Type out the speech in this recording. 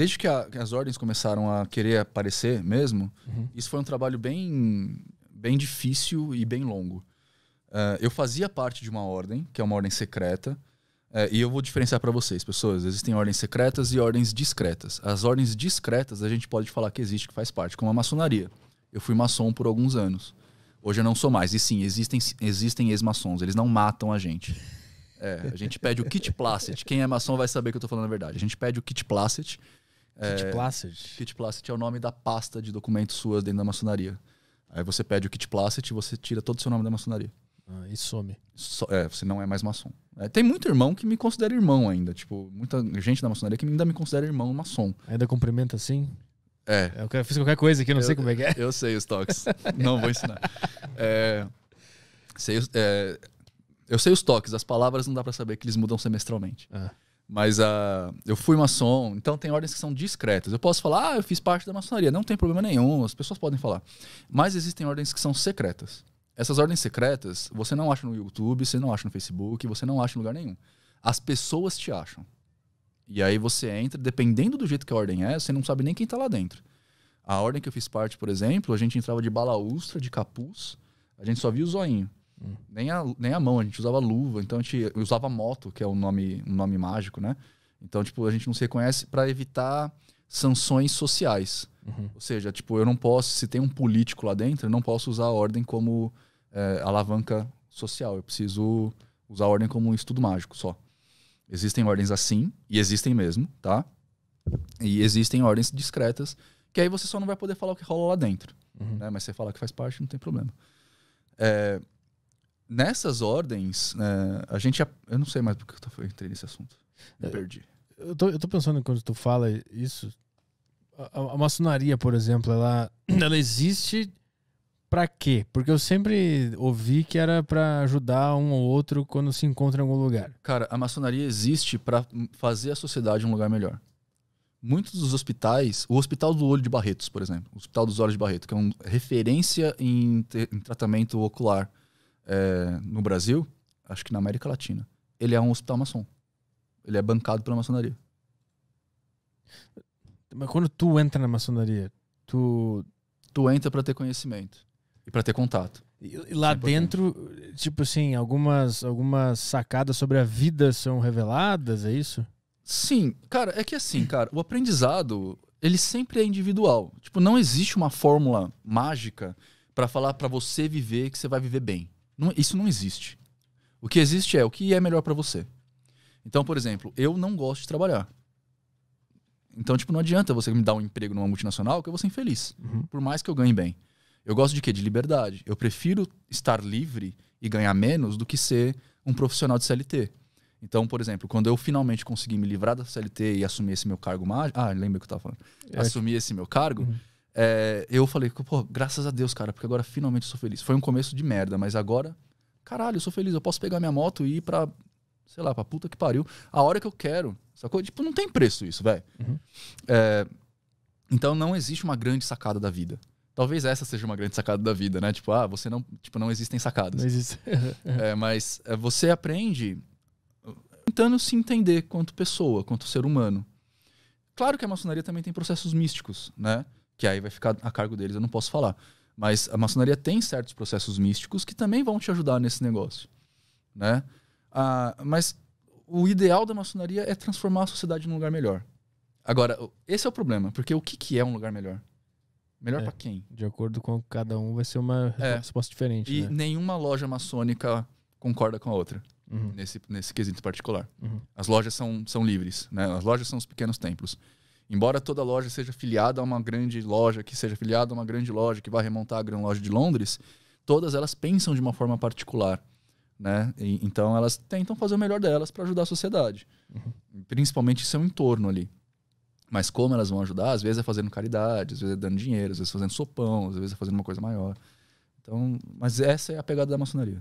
desde que, a, que, as ordens começaram a querer aparecer mesmo, uhum. isso foi um trabalho bem, bem difícil e bem longo. Uh, eu fazia parte de uma ordem, que é uma ordem secreta, uh, e eu vou diferenciar para vocês, pessoas. Existem ordens secretas e ordens discretas. As ordens discretas a gente pode falar que existe, que faz parte, como a maçonaria. Eu fui maçom por alguns anos. Hoje eu não sou mais. E sim, existem, existem ex-maçons, eles não matam a gente. É, a gente pede o kit Placet. Quem é maçom vai saber que eu estou falando a verdade. A gente pede o kit Placet, é, Kit Placid? Placet? Kit Placet é o nome da pasta de documentos suas dentro da maçonaria. Aí você pede o Kit Placet e você tira todo o seu nome da maçonaria. Ah, e some. So, é, você não é mais maçom. É, tem muito irmão que me considera irmão ainda. Tipo, muita gente da maçonaria que ainda me considera irmão maçom. Ainda cumprimenta assim? É. Eu fiz qualquer coisa aqui, não eu, sei como é que é. Eu sei os toques. não vou ensinar. É, sei, é, eu sei os toques, as palavras não dá para saber que eles mudam semestralmente. Ah. Mas uh, eu fui maçom, então tem ordens que são discretas. Eu posso falar, ah, eu fiz parte da maçonaria, não tem problema nenhum, as pessoas podem falar. Mas existem ordens que são secretas. Essas ordens secretas você não acha no YouTube, você não acha no Facebook, você não acha em lugar nenhum. As pessoas te acham. E aí você entra, dependendo do jeito que a ordem é, você não sabe nem quem está lá dentro. A ordem que eu fiz parte, por exemplo, a gente entrava de balaústra, de capuz, a gente só via o zoinho. Hum. Nem, a, nem a mão, a gente usava luva, então a gente usava moto, que é o um nome, um nome mágico, né? Então, tipo, a gente não se reconhece para evitar sanções sociais. Uhum. Ou seja, tipo, eu não posso, se tem um político lá dentro, eu não posso usar a ordem como é, alavanca social. Eu preciso usar a ordem como um estudo mágico só. Existem ordens assim, e existem mesmo, tá? E existem ordens discretas, que aí você só não vai poder falar o que rola lá dentro. Uhum. Né? Mas você fala que faz parte, não tem problema. É, nessas ordens, é, a gente. Eu não sei mais porque eu entrei nesse assunto. Me eu, é, perdi. Eu tô, eu tô pensando quando tu fala isso. A, a, maçonaria, por exemplo, ela, ela existe para quê? Porque eu sempre ouvi que era para ajudar um ou outro quando se encontra em algum lugar. Cara, a maçonaria existe para fazer a sociedade um lugar melhor. Muitos dos hospitais, o Hospital do Olho de Barretos, por exemplo, o Hospital dos Olhos de Barreto, que é uma referência em, em tratamento ocular é, no Brasil, acho que na América Latina, ele é um hospital maçom. Ele é bancado pela maçonaria. Mas quando tu entra na maçonaria, tu. Tu entra para ter conhecimento e para ter contato. E lá é dentro, tipo assim, algumas, algumas sacadas sobre a vida são reveladas, é isso? Sim, cara, é que assim, cara, o aprendizado, ele sempre é individual. Tipo, não existe uma fórmula mágica para falar para você viver que você vai viver bem. Não, isso não existe. O que existe é o que é melhor para você. Então, por exemplo, eu não gosto de trabalhar. Então, tipo, não adianta você me dar um emprego numa multinacional que eu vou ser infeliz. Uhum. Por mais que eu ganhe bem. Eu gosto de quê? De liberdade. Eu prefiro estar livre e ganhar menos do que ser um profissional de CLT. Então, por exemplo, quando eu finalmente consegui me livrar da CLT e assumir esse meu cargo mágico. Ah, lembra que eu estava falando. É. Assumir esse meu cargo, uhum. É, eu falei, pô, graças a Deus, cara, porque agora finalmente eu sou feliz. Foi um começo de merda, mas agora, caralho, eu sou feliz. Eu posso pegar minha moto e ir pra, sei lá, pra puta que pariu, a hora que eu quero. Sacou? Tipo, não tem preço isso, velho. Uhum. É, então não existe uma grande sacada da vida. Talvez essa seja uma grande sacada da vida, né? Tipo, ah, você não. Tipo, não existem sacadas. Não existe. é, mas é, você aprende tentando se entender quanto pessoa, quanto ser humano. Claro que a maçonaria também tem processos místicos, né? que aí vai ficar a cargo deles, eu não posso falar. Mas a maçonaria tem certos processos místicos que também vão te ajudar nesse negócio. Né? Ah, mas o ideal da maçonaria é transformar a sociedade num lugar melhor. Agora, esse é o problema, porque o que, que é um lugar melhor? Melhor é, para quem? De acordo com cada um, vai ser uma é, resposta diferente. E né? nenhuma loja maçônica concorda com a outra, uhum. nesse, nesse quesito particular. Uhum. As lojas são, são livres, né? as lojas são os pequenos templos. Embora toda loja seja filiada a uma grande loja, que seja filiada a uma grande loja, que vai remontar a grande loja de Londres, todas elas pensam de uma forma particular. Né? E, então elas tentam fazer o melhor delas para ajudar a sociedade, uhum. principalmente seu entorno ali. Mas como elas vão ajudar? Às vezes é fazendo caridade, às vezes é dando dinheiro, às vezes é fazendo sopão, às vezes é fazendo uma coisa maior. Então, mas essa é a pegada da maçonaria.